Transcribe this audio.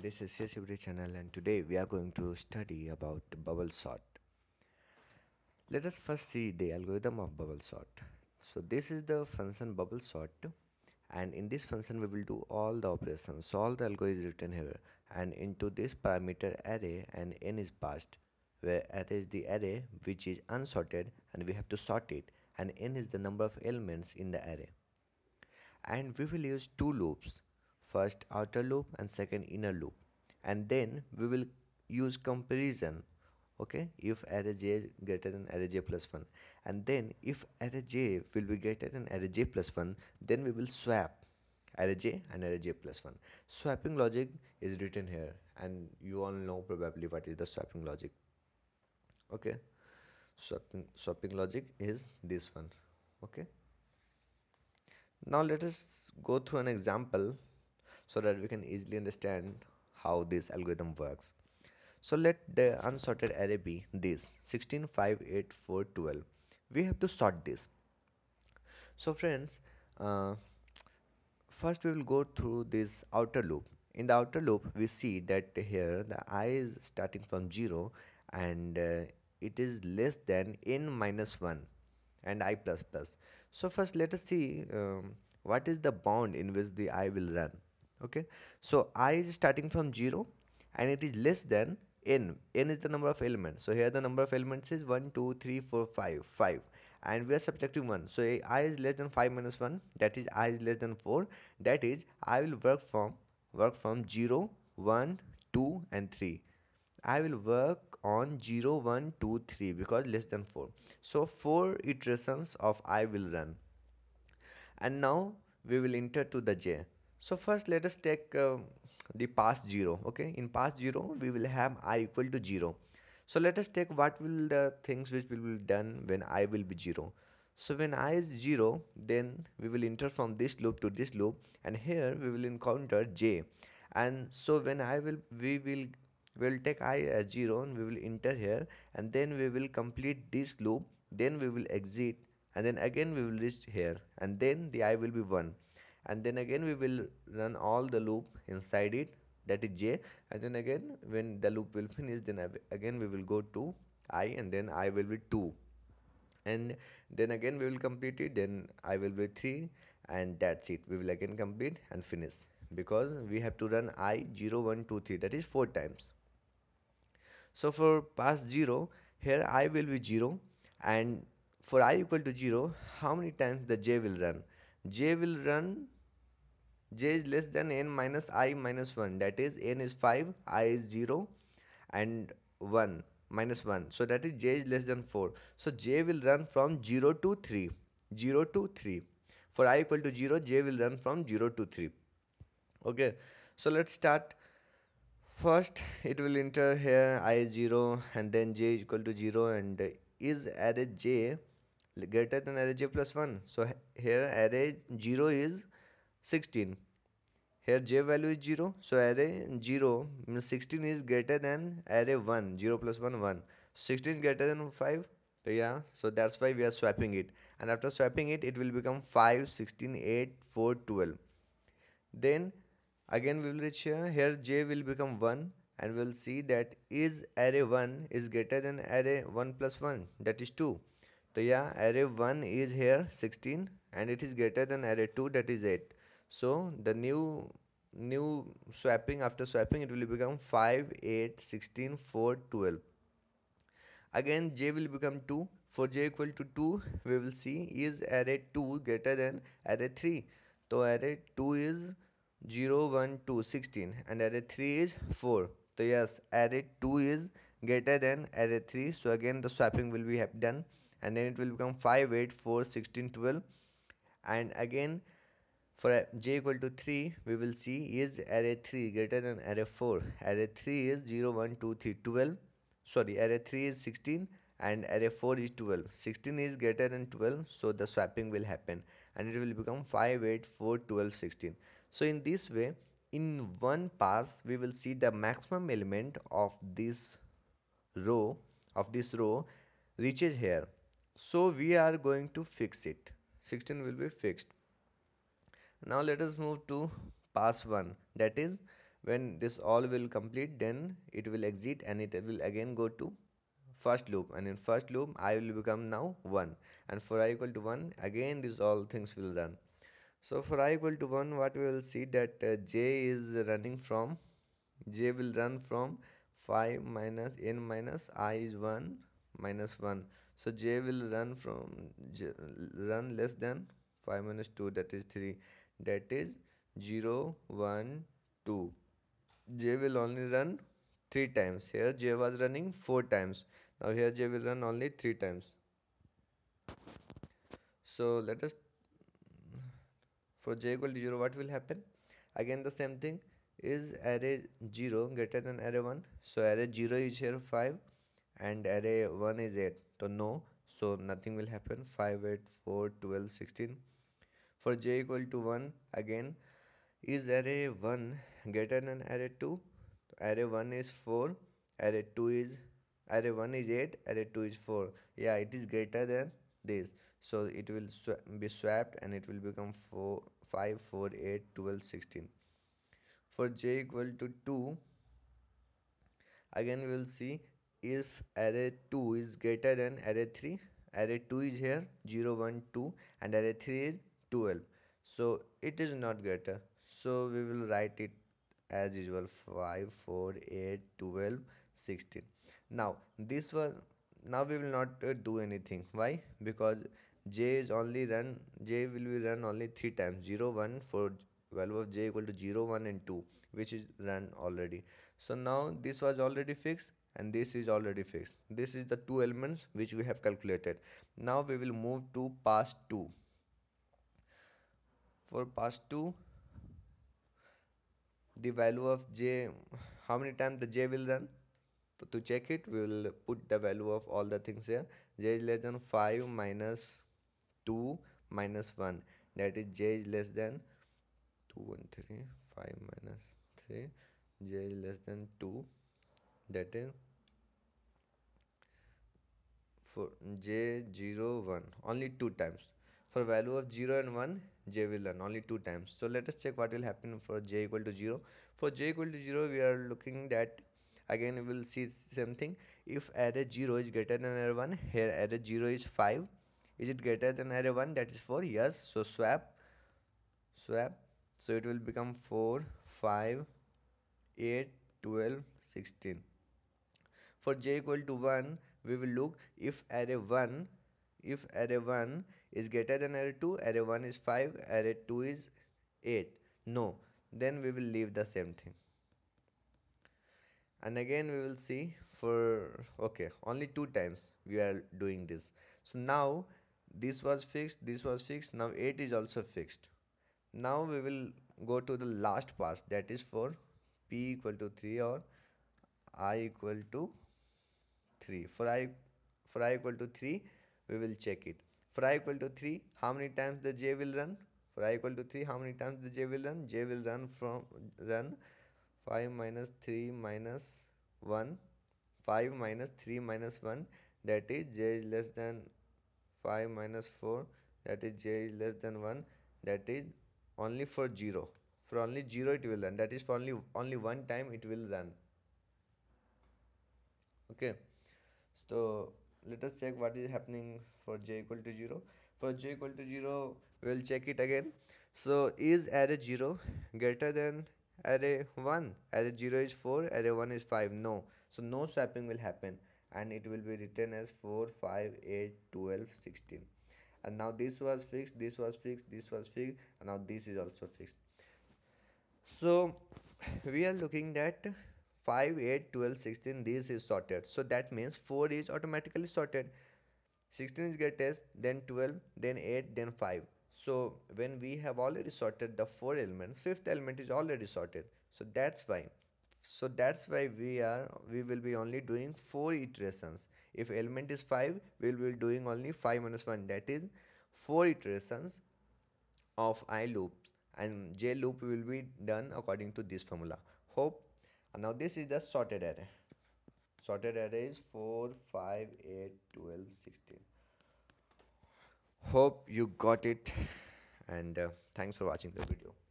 this is CSUD channel and today we are going to study about bubble sort. Let us first see the algorithm of bubble sort. So this is the function bubble sort and in this function we will do all the operations. So all the algo is written here and into this parameter array and n is passed where array is the array which is unsorted and we have to sort it and n is the number of elements in the array. And we will use two loops first outer loop and second inner loop and then we will use comparison okay if array j greater than array j plus 1 and then if array j will be greater than array j plus 1 then we will swap array j and array j plus 1 swapping logic is written here and you all know probably what is the swapping logic okay swapping swapping logic is this one okay now let us go through an example so that we can easily understand how this algorithm works. So let the unsorted array be this 16, 5, 8, 4, 12. We have to sort this. So friends, uh, first we will go through this outer loop. In the outer loop, we see that here the i is starting from 0 and uh, it is less than n minus 1 and i plus plus. So first let us see um, what is the bound in which the i will run okay so i is starting from 0 and it is less than n n is the number of elements so here the number of elements is 1 2 3 4 5 5 and we are subtracting 1 so i is less than 5 minus 1 that is i is less than 4 that is i will work from work from 0 1 2 and 3 i will work on 0 1 2 3 because less than 4 so 4 iterations of i will run and now we will enter to the j so first let us take uh, the pass 0 okay in pass 0 we will have i equal to 0 so let us take what will the things which will be done when i will be 0 so when i is 0 then we will enter from this loop to this loop and here we will encounter j and so when i will we will will take i as 0 and we will enter here and then we will complete this loop then we will exit and then again we will reach here and then the i will be 1 and then again we will run all the loop inside it that is j and then again when the loop will finish then again we will go to i and then i will be 2 and then again we will complete it then i will be 3 and that's it we will again complete and finish because we have to run i 0 1 2 3 that is 4 times so for pass 0 here i will be 0 and for i equal to 0 how many times the j will run j will run j is less than n minus i minus 1 that is n is 5 i is 0 and 1 minus 1 so that is j is less than 4 so j will run from 0 to 3 0 to 3 for i equal to 0 j will run from 0 to 3 okay so let's start first it will enter here i is 0 and then j is equal to 0 and is array j greater than array j plus 1 so here array 0 is 16 here j value is 0 so array 0 means 16 is greater than array 1 0 plus 1 1 16 greater than 5 so yeah so that's why we are swapping it and after swapping it it will become 5 16 8 4 12 then again we will reach here here j will become 1 and we'll see that is array 1 is greater than array 1 plus 1 that is 2 so yeah array 1 is here 16 and it is greater than array 2 that is 8 so the new new swapping after swapping it will become 5 8 16 4 12 again j will become 2 for j equal to 2 we will see is array 2 greater than array 3 so array 2 is 0 1 2 16 and array 3 is 4 so yes array 2 is greater than array 3 so again the swapping will be done and then it will become 5 8 4 16 12 and again for j equal to 3, we will see is array 3 greater than array 4. Array 3 is 0, 1, 2, 3, 12. Sorry, array 3 is 16 and array 4 is 12. 16 is greater than 12, so the swapping will happen and it will become 5, 8, 4, 12, 16. So in this way, in one pass, we will see the maximum element of this row of this row reaches here. So we are going to fix it. 16 will be fixed now let us move to pass 1 that is when this all will complete then it will exit and it will again go to first loop and in first loop i will become now 1 and for i equal to 1 again these all things will run so for i equal to 1 what we will see that uh, j is running from j will run from 5 minus n minus i is 1 minus 1 so j will run from j, run less than 5 minus 2 that is 3 that is 0 1 2 j will only run three times here j was running four times now here j will run only three times so let us for j equal to 0 what will happen again the same thing is array 0 greater than array 1 so array 0 is here 5 and array 1 is 8 so no so nothing will happen 5 8 4 12 16 for j equal to 1 again is array 1 greater than array 2 array 1 is 4 array 2 is array 1 is 8 array 2 is 4 yeah it is greater than this so it will sw be swapped and it will become 4 5 4 8 12 16 for j equal to 2 again we will see if array 2 is greater than array 3 array 2 is here 0 1 2 and array 3 is 12 so it is not greater so we will write it as usual 5 4 8 12 16 now this one now we will not uh, do anything why because j is only run j will be run only three times 0 1 for value of j equal to 0 1 and 2 which is run already so now this was already fixed and this is already fixed this is the two elements which we have calculated now we will move to pass 2 for past 2 the value of j how many times the j will run so to check it we will put the value of all the things here j is less than 5 minus 2 minus 1 that is j is less than 2 and 3 5 minus 3 j is less than 2 that is for j 0 1 only two times for value of 0 and 1 j will run only two times so let us check what will happen for j equal to 0 for j equal to 0 we are looking that again we will see same thing if array 0 is greater than array 1 here array 0 is 5 is it greater than array 1 that is 4 yes so swap swap so it will become 4 5 8 12 16 for j equal to 1 we will look if array 1 if array 1 is greater than array 2, array 1 is 5, array 2 is 8. No, then we will leave the same thing. And again we will see for, okay, only two times we are doing this. So now this was fixed, this was fixed, now 8 is also fixed. Now we will go to the last pass that is for p equal to 3 or i equal to 3. For i, for i equal to 3 we will check it for i equal to 3 how many times the j will run for i equal to 3 how many times the j will run j will run from run 5 minus 3 minus 1 5 minus 3 minus 1 that is j is less than 5 minus 4 that is j is less than 1 that is only for 0 for only 0 it will run that is for only only one time it will run okay so let us check what is happening for j equal to 0 for j equal to 0 we'll check it again so is array 0 greater than array 1 array 0 is 4 array 1 is 5 no so no swapping will happen and it will be written as 4 5 8 12 16 and now this was fixed this was fixed this was fixed and now this is also fixed so we are looking that 5 8 12 16 this is sorted so that means 4 is automatically sorted 16 is greatest then 12 then 8 then 5 so when we have already sorted the four elements fifth element is already sorted so that's why so that's why we are we will be only doing four iterations if element is 5 we will be doing only 5 minus 1 that is four iterations of i loop and j loop will be done according to this formula hope and now this is the sorted array sorted array is 4 5 8 12 16 hope you got it and uh, thanks for watching the video